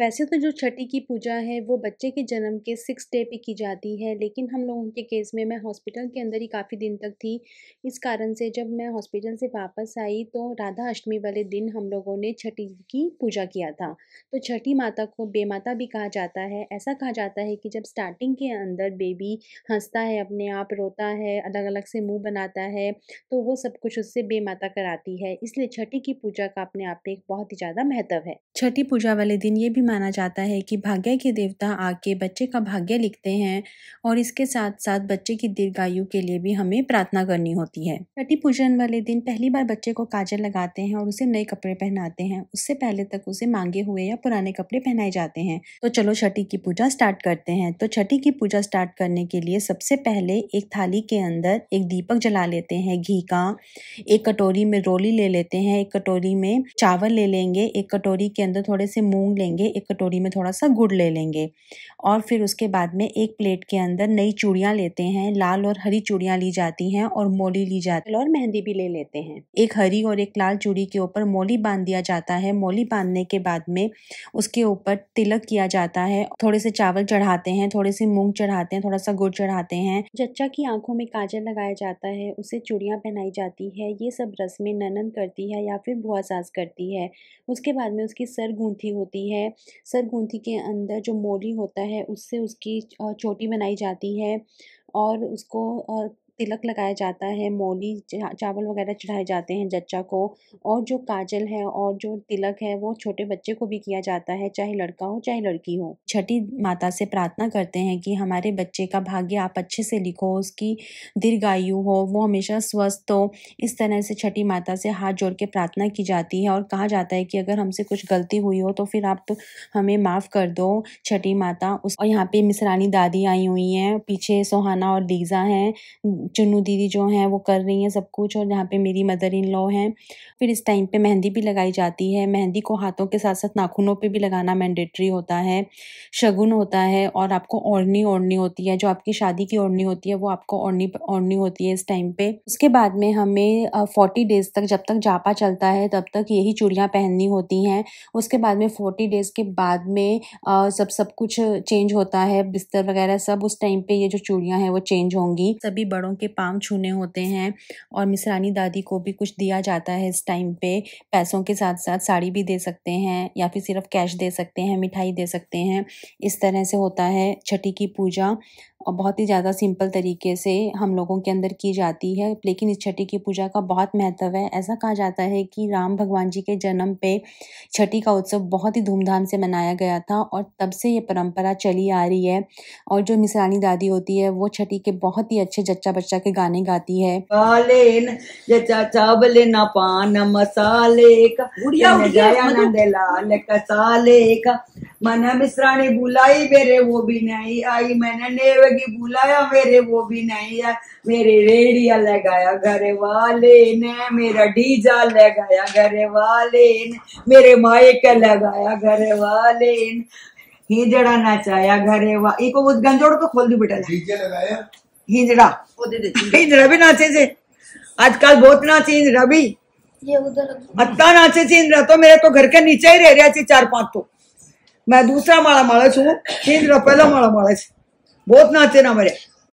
वैसे तो जो छठी की पूजा है वो बच्चे के जन्म के सिक्स डे पे की जाती है लेकिन हम लोगों के केस में मैं हॉस्पिटल के अंदर ही काफ़ी दिन तक थी इस कारण से जब मैं हॉस्पिटल से वापस आई तो राधा अष्टमी वाले दिन हम लोगों ने छठी की पूजा किया था तो छठी माता को बेमाता भी कहा जाता है ऐसा कहा जाता है कि जब स्टार्टिंग के अंदर बेबी हंसता है अपने आप रोता है अलग अलग से मुँह बनाता है तो वो सब कुछ उससे बेमाता कराती है इसलिए छठी की पूजा का अपने आप में एक बहुत ही ज़्यादा महत्व है छठी पूजा वाले दिन ये भी माना जाता है कि भाग्य के देवता आके बच्चे का भाग्य लिखते हैं और इसके साथ साथ बच्चे की दीर्घायु के लिए भी हमें प्रार्थना करनी होती है छठी पूजन वाले दिन पहली बार बच्चे को काजल लगाते हैं और उसे नए कपड़े पहनाते हैं उससे पहले तक उसे मांगे हुए या पुराने कपड़े पहनाए जाते हैं तो चलो छठी की पूजा स्टार्ट करते हैं तो छठी की पूजा स्टार्ट करने के लिए सबसे पहले एक थाली के अंदर एक दीपक जला लेते हैं घी का एक कटोरी में रोली ले लेते हैं एक कटोरी में चावल ले लेंगे एक कटोरी के अंदर थोड़े से मूंग लेंगे एक कटोरी में थोड़ा सा गुड़ ले लेंगे और फिर उसके बाद में एक प्लेट के अंदर नई चूड़ियाँ लेते हैं लाल और हरी चूड़ियाँ ली जाती हैं और मोली ली जाती है और मेहंदी भी ले लेते हैं एक हरी और एक लाल चूड़ी के ऊपर मोली बांध दिया जाता है मोली बांधने के बाद में उसके ऊपर तिलक किया जाता है थोड़े से चावल चढ़ाते हैं थोड़े से मूंग चढ़ाते हैं थोड़ा सा गुड़ चढ़ाते हैं जच्चा की आंखों में काजल लगाया जाता है उसे चूड़ियाँ पहनाई जाती है ये सब रस्में ननन करती है या फिर भुआ सास करती है उसके बाद में उसकी सर गूंथी होती है गूंथी के अंदर जो मोली होता है उससे उसकी चोटी बनाई जाती है और उसको तिलक लगाया जाता है मौली चावल वगैरह चढ़ाए जाते हैं जच्चा को और जो काजल है और जो तिलक है वो छोटे बच्चे को भी किया जाता है चाहे लड़का हो चाहे लड़की हो छठी माता से प्रार्थना करते हैं कि हमारे बच्चे का भाग्य आप अच्छे से लिखो उसकी दीर्घायु हो वो हमेशा स्वस्थ हो इस तरह से छठी माता से हाथ जोड़ के प्रार्थना की जाती है और कहा जाता है कि अगर हमसे कुछ गलती हुई हो तो फिर आप हमें माफ़ कर दो छठी माता उस और यहाँ पे मिसरानी दादी आई हुई हैं पीछे सोहाना और दीजा हैं चुनू दीदी जो हैं वो कर रही हैं सब कुछ और जहाँ पे मेरी मदर इन लॉ हैं फिर इस टाइम पे मेहंदी भी लगाई जाती है मेहंदी को हाथों के साथ साथ नाखूनों पे भी लगाना मैंडेटरी होता है शगुन होता है और आपको ओढ़नी ओढ़नी होती है जो आपकी शादी की ओढ़नी होती है वो आपको ओढ़नी ओढ़नी होती है इस टाइम पर उसके बाद में हमें फोर्टी डेज तक जब तक जापा चलता है तब तक यही चूड़ियाँ पहननी होती हैं उसके बाद में फोर्टी डेज के बाद में सब सब कुछ चेंज होता है बिस्तर वगैरह सब उस टाइम पर ये जो चूड़ियाँ हैं वो चेंज होंगी सभी बड़ों उनके पाँव छूने होते हैं और मिसरानी दादी को भी कुछ दिया जाता है इस टाइम पे पैसों के साथ साथ साड़ी भी दे सकते हैं या फिर सिर्फ कैश दे सकते हैं मिठाई दे सकते हैं इस तरह से होता है छठी की पूजा और बहुत ही ज़्यादा सिंपल तरीके से हम लोगों के अंदर की जाती है लेकिन इस छठी की पूजा का बहुत महत्व है ऐसा कहा जाता है कि राम भगवान जी के जन्म पे छठी का उत्सव बहुत ही धूमधाम से मनाया गया था और तब से ये परंपरा चली आ रही है और जो मिसरानी दादी होती है वो छठी के बहुत ही अच्छे जच्चा बच्चा के गाने गाती है पान मसाले का मन मिश्राणी बुलाई मेरे वो भी नहीं आई मैंने की बुलाया मेरे वो भी नहीं आया मेरे रेडिया लगाया घरे वाले ने मेरा डीजा लगाया घर वाले ने मेरे माइक लगाया घरे वाले ने हिंजड़ा नचाया घरे वा एक वो गंजोड़ को तो खोल दू बेटा हिंजड़ा हिंजड़ा भी नाचे से आजकल बहुत नाचे हिंजड़ा भी ये उधर अत्ता नाचे से हिजड़ा तो मेरे तो घर के नीचे ही रह रहा थे चार पांच तो मैं दूसरा माला माले छू तीन पहला माला माले बहुत नाचे ना मेरे